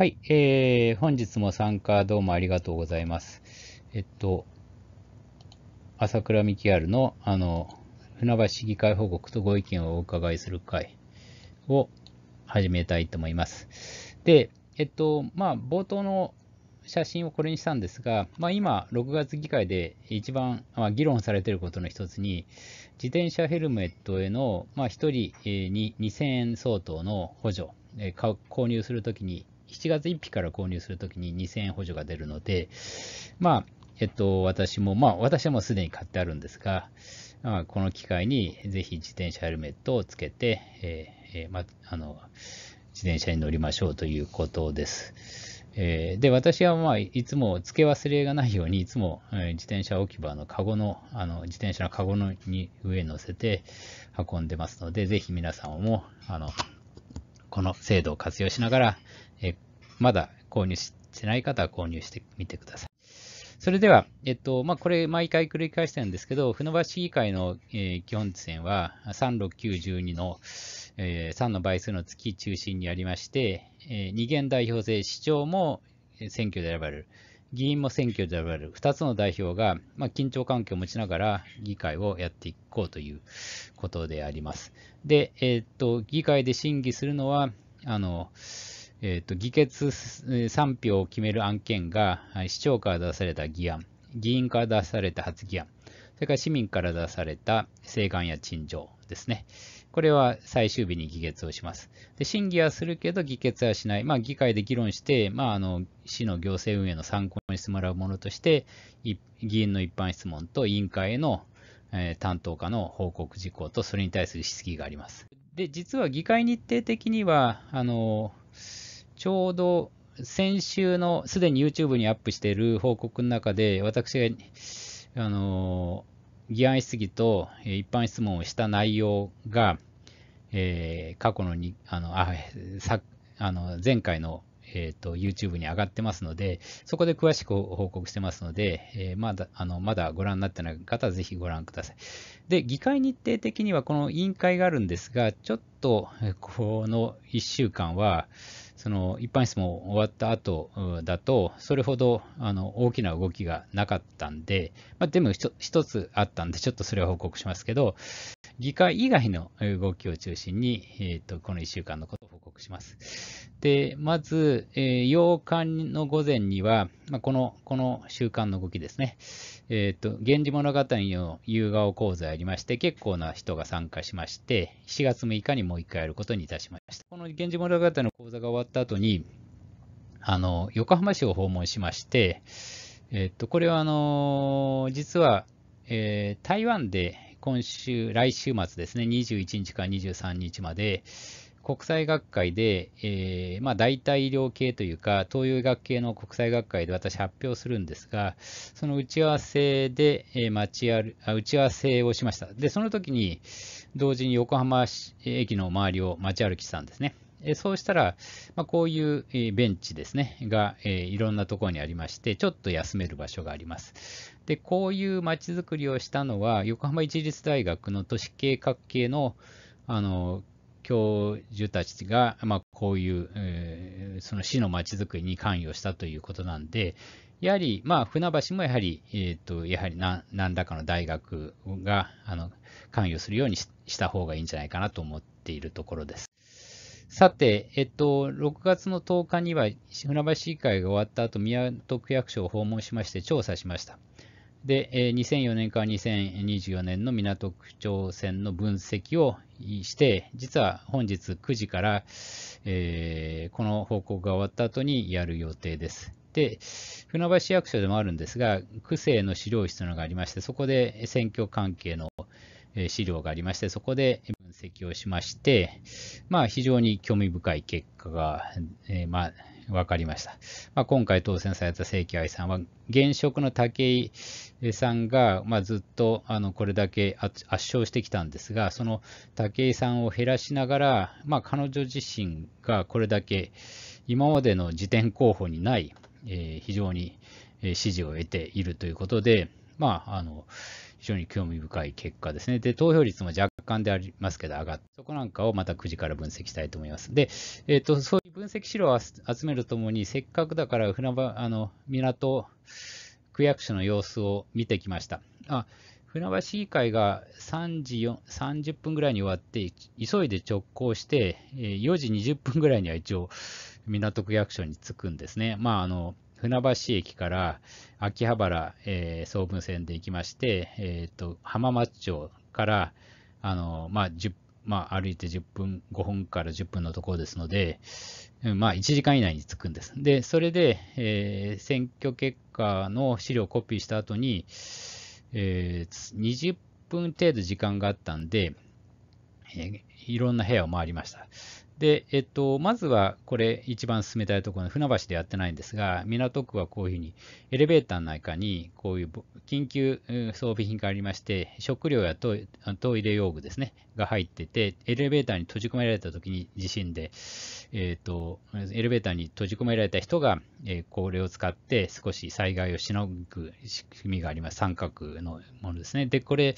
はい、えー、本日も参加どうもありがとうございます。えっと、朝倉未来の、あの、船橋市議会報告とご意見をお伺いする会を始めたいと思います。で、えっと、まあ、冒頭の写真をこれにしたんですが、まあ、今、6月議会で一番、まあ、議論されていることの一つに、自転車ヘルメットへの、まあ、1人に2000円相当の補助、え購入するときに7月1日から購入するときに2000円補助が出るので、まあ、えっと、私も、まあ、私はもうすでに買ってあるんですが、まあ、この機会にぜひ自転車ヘルメットをつけて、えー、えー、まあ、の、自転車に乗りましょうということです。えー、で、私は、まあ、いつも付け忘れがないように、いつも、えー、自転車置き場のカゴの、あの、自転車のカゴのに上に乗せて運んでますので、ぜひ皆さんも、あの、この制度を活用しながら、まだ購入してない方は購入してみてください。それでは、えっと、まあ、これ毎回繰り返してるんですけど、船橋議会の、えー、基本点は36912の、えー、3の倍数の月中心にありまして、えー、二元代表制、市長も選挙で選ばれる、議員も選挙で選ばれる、2つの代表が、まあ、緊張関係を持ちながら議会をやっていこうということであります。で、えー、っと、議会で審議するのは、あの、えっ、ー、と、議決3票を決める案件が、市長から出された議案、議員から出された発議案、それから市民から出された請願や陳情ですね。これは最終日に議決をします。で審議はするけど議決はしない。まあ、議会で議論して、まあ、あの市の行政運営の参考にしてもらうものとして、議員の一般質問と委員会への、え担当課の報告事項とそれに対する質疑があります。で実は議会日程的にはあのちょうど先週のすでに YouTube にアップしている報告の中で、私が、あの議案質疑と一般質問をした内容が、えー、過去のにあのあさあの前回の、えーと、と YouTube に上がってますので、そこで詳しく報告してますので、えー、まだあのまだご覧になってない方はぜひご覧ください。で、議会日程的にはこの委員会があるんですが、ちょっとこの1週間は、その一般質問終わった後だと、それほどあの大きな動きがなかったんで、まあ、でも一つあったんで、ちょっとそれを報告しますけど、議会以外の動きを中心に、えーとこの1週間のことを報告します。で、まず、えー、8日の午前には、まあ、このこの週間の動きですね、えっ、ー、と、源氏物語の夕顔講座やりまして、結構な人が参加しまして、4月6日にもう一回やることにいたしました。この源氏物語の講座が終わった後に、あの、横浜市を訪問しまして、えっ、ー、と、これはあのー、実は、えー、台湾で今週、来週末ですね、21日から23日まで、国際学会で、えーまあ、代替医療系というか、東洋医学系の国際学会で私発表するんですが、その打ち合わせで、えー、待ちあるあ打ち合わせをしました。で、その時に同時に横浜駅の周りを街歩きしたんですね。えー、そうしたら、まあ、こういうベンチですね、が、えー、いろんなところにありまして、ちょっと休める場所があります。で、こういう街づくりをしたのは、横浜市立大学の都市計画系のあの教授たちが、まあ、こういう、えー、その市のまちづくりに関与したということなんで、やはり、まあ、船橋もやはり、えーと、やはり何らかの大学があの関与するようにした方がいいんじゃないかなと思っているところです。さて、えっと、6月の10日には船橋市議会が終わった後、宮戸区役所を訪問しまして調査しました。で、2004年から2024年の港区長線の分析をして、実は本日9時から、えー、この報告が終わった後にやる予定です。で、船橋市役所でもあるんですが、区政の資料室のがありまして、そこで選挙関係の資料がありまして、そこで分析をしまして、まあ、非常に興味深い結果が、えー、まあ、分かりました。まあ、今回当選された清規愛さんは、現職の武井さんが、まあ、ずっとあのこれだけ圧勝してきたんですが、その武井さんを減らしながら、まあ、彼女自身がこれだけ今までの自転候補にない、えー、非常に支持を得ているということで、まあ、あの非常に興味深い結果ですね。で、投票率も若間でありますけど上がって、そこなんかをまた9時から分析したいと思います。で、えっ、ー、と、そういう分析資料を集めるともに、せっかくだから船場、あの、港区役所の様子を見てきました。あ船橋議会が3時30分ぐらいに終わって、急いで直行して、4時20分ぐらいには一応、港区役所に着くんですね。まあ、あの、船橋駅から秋葉原、えー、総武線で行きまして、えーと浜松町から、あの、まあ、まあ、歩いて10分、5分から10分のところですので、まあ、1時間以内に着くんです。で、それで、えー、選挙結果の資料をコピーした後に、えー、20分程度時間があったんで、えー、いろんな部屋を回りました。で、えっと、まずはこれ一番進めたいところの船橋でやってないんですが、港区はこういうふうにエレベーターの中にこういう緊急装備品がありまして、食料やトイレ用具ですね、が入ってて、エレベーターに閉じ込められた時に地震で、えっと、エレベーターに閉じ込められた人が、えこれを使って少し災害をしのぐ仕組みがあります。三角のものですね。で、これ、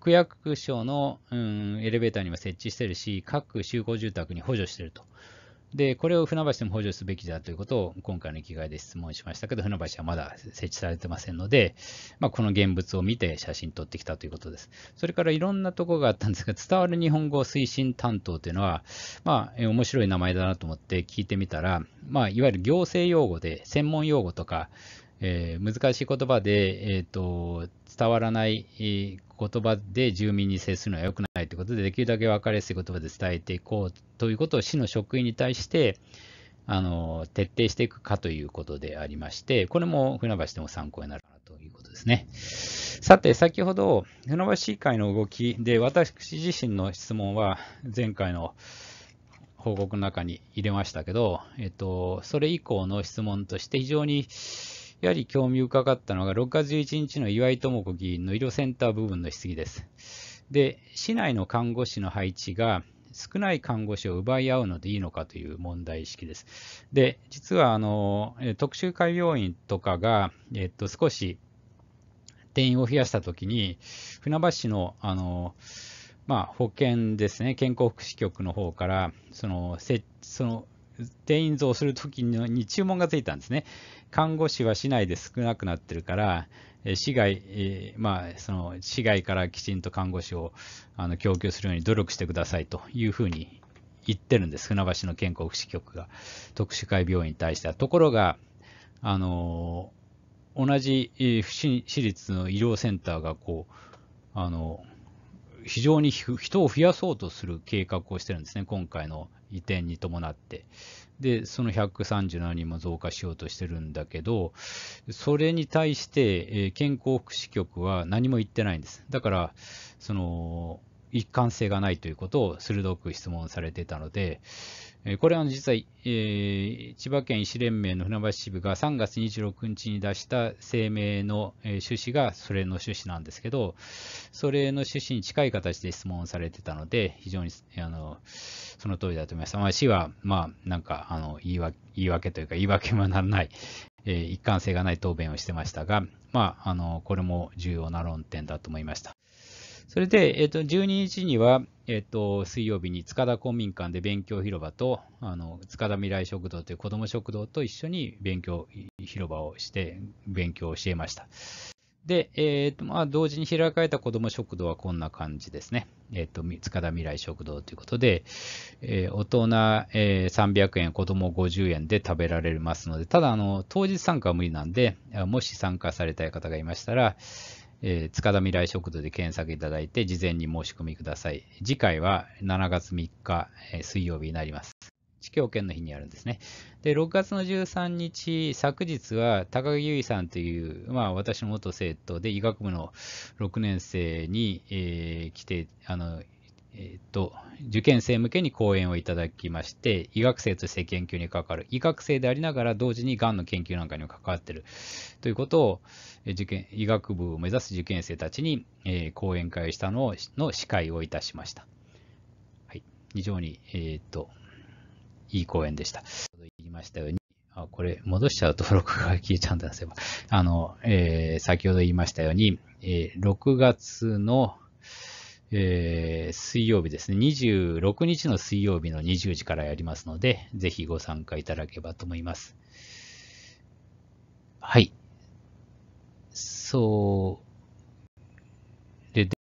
区役所の、うん、エレベーターにも設置してるし、各集合住宅に補助助していると。で、これを船橋でも補助すべきだということを今回の生きがいで質問しましたけど、船橋はまだ設置されてませんので、まあ、この現物を見て写真撮ってきたということです。それからいろんなとこがあったんですが、伝わる日本語推進担当というのは、まあ、面白い名前だなと思って聞いてみたら、まあ、いわゆる行政用語で、専門用語とか、えー、難しい言葉で、えーと伝わらない言葉で住民に接するのは良くない。ないということで、できるだけ分かりやすい言葉で伝えていこうということを市の職員に対してあの徹底していくかということでありまして、これも船橋でも参考になるかなということですね。さて、先ほど船橋市会の動きで私自身の質問は前回の報告の中に入れましたけど、えっと、それ以降の質問として非常にやはり興味深かったのが、6月11日の岩井智子議員の医療センター部分の質疑です。で、市内の看護師の配置が少ない看護師を奪い合うのでいいのかという問題意識です。で、実はあの特集会病院とかが、えっと、少し定員を増やしたときに、船橋市のあの、まあ、保健ですね、健康福祉局の方からそのせその定員増するときに注文がついたんですね。看護師は市内で少なくなってるから、市外、えまあ、その市外からきちんと看護師をあの供給するように努力してくださいというふうに言ってるんです、船橋の健康福祉局が、特殊会病院に対しては。ところが、あの同じ市立の医療センターがこうあの非常に人を増やそうとする計画をしてるんですね、今回の移転に伴って。で、その137人も増加しようとしてるんだけど、それに対して、え健康福祉局は何も言ってないんです。だから、その、一貫性がないということを鋭く質問されてたので、これは実は、え千葉県医師連盟の船橋支部が3月26日に出した声明の趣旨がそれの趣旨なんですけど、それの趣旨に近い形で質問されてたので、非常にあのその通りだと思います。まあ、市は、まあ、なんかあの言い訳というか、言い訳もならない、え一貫性がない答弁をしてましたが、まあ、あのこれも重要な論点だと思いました。それで、えっと、12日には、えっと、水曜日に塚田公民館で勉強広場とあの塚田未来食堂という子ども食堂と一緒に勉強広場をして勉強を教えました。で、えーとまあ、同時に開かれた子ども食堂はこんな感じですね。えーと、塚田未来食堂ということで、えー、大人、えー、300円、子ども50円で食べられますので、ただあの、当日参加は無理なんで、もし参加されたい方がいましたら、えー、塚田未来食堂で検索いただいて、事前に申し込みください。次回は7月3日、えー、水曜日になります。地教圏の日にあるんですね。で、6月の13日、昨日は高木由衣さんという、まあ、私の元生徒で医学部の6年生に、えー、来て、あの、えっ、ー、と、受験生向けに講演をいただきまして、医学生として研究に関わる、医学生でありながら同時にがんの研究なんかにも関わってるということを、受験医学部を目指す受験生たちに、えー、講演会をしたのをの司会をいたしました。はい、非常に、えっ、ー、と、いい講演でした。言いましたように、あこれ戻しちゃうと録画が消えちゃうんだすよ。あの、えー、先ほど言いましたように、えー、6月の、えー、水曜日ですね、26日の水曜日の20時からやりますので、ぜひご参加いただければと思います。はい。そう。